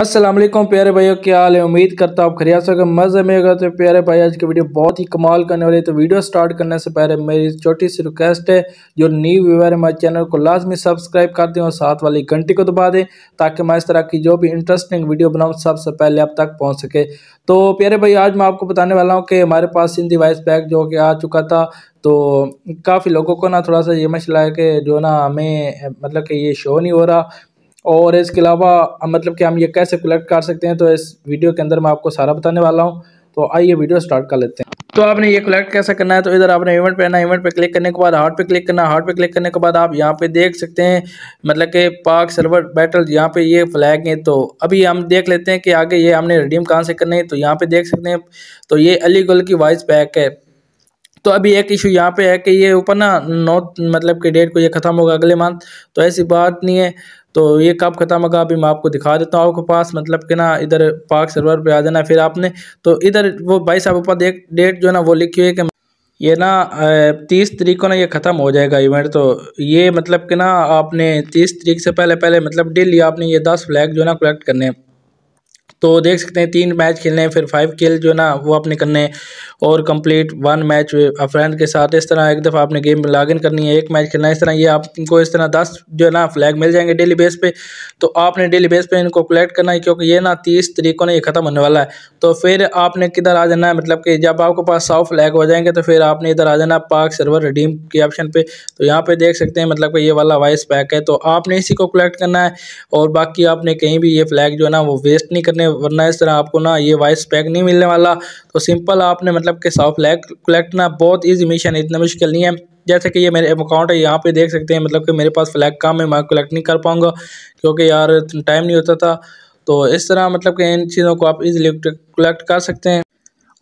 असलम प्यारे भाइयों क्या हाल है उम्मीद करता हूँ आप खरिया अगर मज़े में होगा तो प्यारे भाई आज की वीडियो बहुत ही कमाल करने वाली है तो वीडियो स्टार्ट करने से पहले मेरी छोटी सी रिक्वेस्ट है जो न्यू व्यूअर है मेरे चैनल को लाजमी सब्सक्राइब कर दें और साथ वाली घंटी को दबा दें ताकि मैं इस तरह की जो भी इंटरेस्टिंग वीडियो बनाऊँ सबसे पहले आप तक पहुँच सके तो प्यारे भाई आज मैं आपको बताने वाला हूँ कि हमारे पास सिंधी वाइस पैक जो कि आ चुका था तो काफ़ी लोगों को ना थोड़ा सा ये मशला है कि जो ना हमें मतलब कि ये शो नहीं हो रहा और इसके अलावा मतलब कि हम ये कैसे कलेक्ट कर सकते हैं तो इस वीडियो के अंदर मैं आपको सारा बताने वाला हूँ तो आइए वीडियो स्टार्ट कर लेते हैं तो आपने ये कलेक्ट कैसे करना है तो इधर आपने इवेंट पे आना इवेंट पे क्लिक करने के बाद हार्ट पे क्लिक करना हार्ट पे क्लिक करने के बाद आप यहाँ पे देख सकते हैं मतलब कि पार्क सर्वर बैटल यहाँ पे ये फ्लैग हैं तो अभी हम देख लेते हैं कि आगे ये हमने रिडीम कहाँ से करना है तो यहाँ पे देख सकते हैं तो ये अलीगढ़ की वॉइस पैक है तो अभी एक इशू यहाँ पे है कि ये ऊपर ना नौ मतलब कि डेट को ये ख़त्म होगा अगले मंथ तो ऐसी बात नहीं है तो ये कब ख़त्म होगा अभी मैं आपको दिखा देता हूँ आपके पास मतलब कि ना इधर पाक सर्वर पे आ जाना फिर आपने तो इधर वो भाई साहब ऊपर देख डेट जो है ना वो लिखी हुई है कि ये ना तीस तरीक को ना ये ख़त्म हो जाएगा इवेंट तो ये मतलब कि ना आपने तीस तरीक से पहले पहले मतलब डेली आपने ये दस फ्लैग जो है ना कलेक्ट करने हैं तो देख सकते हैं तीन मैच खेलने हैं फिर फाइव किल जो ना वो आपने करने और कंप्लीट वन मैच फ्रेंड के साथ इस तरह एक दफ़ा आपने गेम में इन करनी है एक मैच खेलना है इस तरह ये आपको इस तरह दस जो है ना फ्लैग मिल जाएंगे डेली बेस पे तो आपने डेली बेस पे इनको कलेक्ट करना है क्योंकि ये ना तीस तरीकों ने ये ख़त्म होने वाला है तो फिर आपने किधर आ जाना है मतलब कि जब आपके पास सौ फ्लैग हो जाएंगे तो फिर आपने इधर आ जाना पार्क सर्वर रिडीम के ऑप्शन पर तो यहाँ पर देख सकते हैं मतलब कि ये वाला वाइस पैक है तो आपने इसी को कलेक्ट करना है और बाकी आपने कहीं भी ये फ्लैग जो है ना वो वेस्ट नहीं करने वरना इस तरह आपको ना ये वाइस पैक नहीं मिलने वाला तो सिंपल आपने मतलब कि सॉफ्ट फ्लैग कलेक्ट ना बहुत ईजी मिशन है इतना मुश्किल नहीं है जैसे कि ये मेरे अकाउंट है यहाँ पे देख सकते हैं मतलब कि मेरे पास फ्लैग कम है मैं कलेक्ट नहीं कर पाऊँगा क्योंकि यार टाइम नहीं होता था तो इस तरह मतलब कि इन चीज़ों को आप इजीली कलेक्ट कर सकते हैं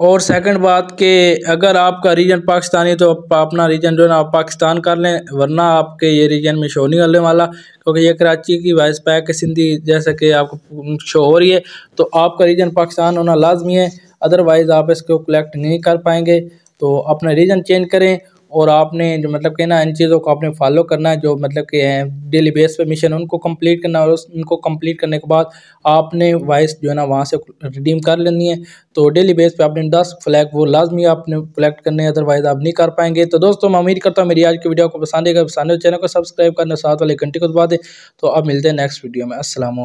और सेकंड बात कि अगर आपका रीजन पाकिस्तानी तो अपना रीजन जो है ना आप पाकिस्तान कर लें वरना आपके ये रीजन में शो नहीं करने वाला क्योंकि ये कराची की वाइस पैक सिंधी जैसे कि आपको शो हो रही है तो आपका रीजन पाकिस्तान होना लाजमी है अदरवाइज़ आप इसको कलेक्ट नहीं कर पाएंगे तो अपना रीजन चेंज करें और आपने जो मतलब कि ना इन चीज़ों को आपने फॉलो करना है जो मतलब कि हैं डेली बेस पे मिशन उनको कंप्लीट करना और उनको कंप्लीट करने के बाद आपने वाइस जो है ना वहाँ से रिडीम कर लेनी है तो डेली बेस पे आपने दस फ्लैग वो लाजमी आपने कलेक्ट करने हैं अदरवाइज़ आप नहीं कर पाएंगे तो दोस्तों मैं उम्मीद करता हूँ मेरी आज की वीडियो को पसंद है पसंद चैनल को सब्सक्राइब करना साथ वाले घंटे को दबा दें तो आप मिलते हैं नेक्स्ट वीडियो में असलम